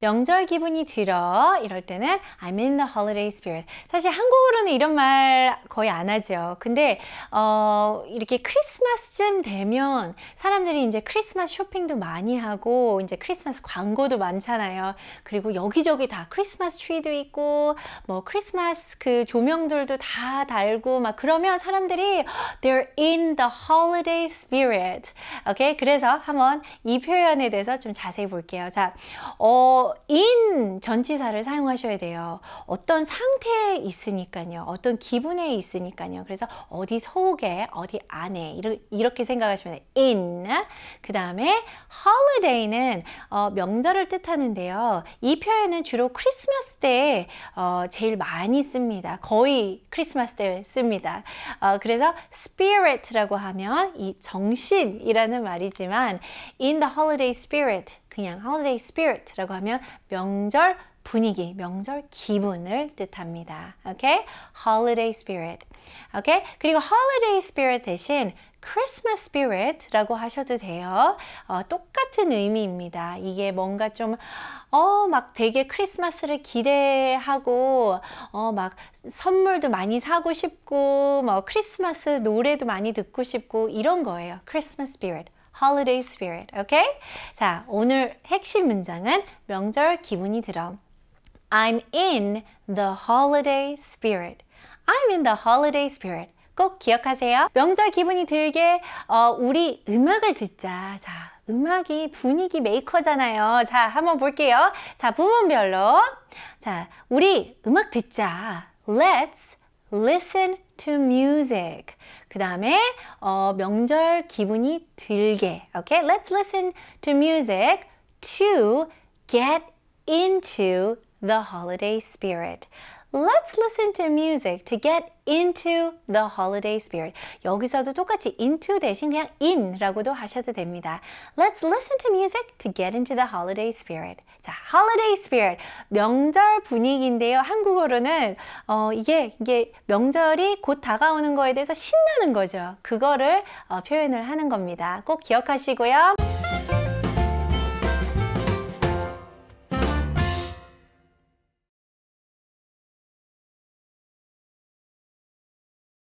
명절 기분이 들어 이럴 때는 I'm in the holiday spirit 사실 한국어로는 이런 말 거의 안 하죠 근데 어 이렇게 크리스마스쯤 되면 사람들이 이제 크리스마스 쇼핑도 많이 하고 이제 크리스마스 광고도 많잖아요 그리고 여기저기 다 크리스마스 트리도 있고 뭐 크리스마스 그 조명들도 다 달고 막 그러면 사람들이 they're in the holiday spirit 오케이 okay? 그래서 한번 이 표현에 대해서 좀 자세히 볼게요 자어 어, in 전치사를 사용하셔야 돼요. 어떤 상태에 있으니까요. 어떤 기분에 있으니까요. 그래서 어디 속에, 어디 안에 이렇게 생각하시면 돼요. in. 그 다음에 holiday는 어, 명절을 뜻하는데요. 이 표현은 주로 크리스마스 때 어, 제일 많이 씁니다. 거의 크리스마스 때 씁니다. 어, 그래서 spirit라고 하면 이 정신이라는 말이지만 in the holiday spirit 그냥 holiday spirit라고 하면 명절 분위기, 명절 기분을 뜻합니다. Okay? Holiday spirit. Okay? 그리고 holiday spirit 대신 Christmas spirit라고 하셔도 돼요. 어, 똑같은 의미입니다. 이게 뭔가 좀, 어, 막 되게 크리스마스를 기대하고, 어, 막 선물도 많이 사고 싶고, 뭐 크리스마스 노래도 많이 듣고 싶고, 이런 거예요. Christmas spirit. holiday spirit. Okay? 자, 오늘 핵심 문장은 명절 기분이 들어. I'm in the holiday spirit. I'm in the holiday spirit. 꼭 기억하세요. 명절 기분이 들게 어, 우리 음악을 듣자. 자, 음악이 분위기 메이커잖아요. 자, 한번 볼게요. 자, 부분별로. 자, 우리 음악 듣자. Let's listen to music. 그 다음에 어, 명절 기분이 들게. Okay, let's listen to music to get into the holiday spirit. Let's listen to music to get into the holiday spirit. 여기서도 똑같이 into 대신 그냥 in라고도 하셔도 됩니다. Let's listen to music to get into the holiday spirit. 자, holiday spirit 명절 분위기인데요. 한국어로는 어, 이게 이게 명절이 곧 다가오는 거에 대해서 신나는 거죠. 그거를 어, 표현을 하는 겁니다. 꼭 기억하시고요.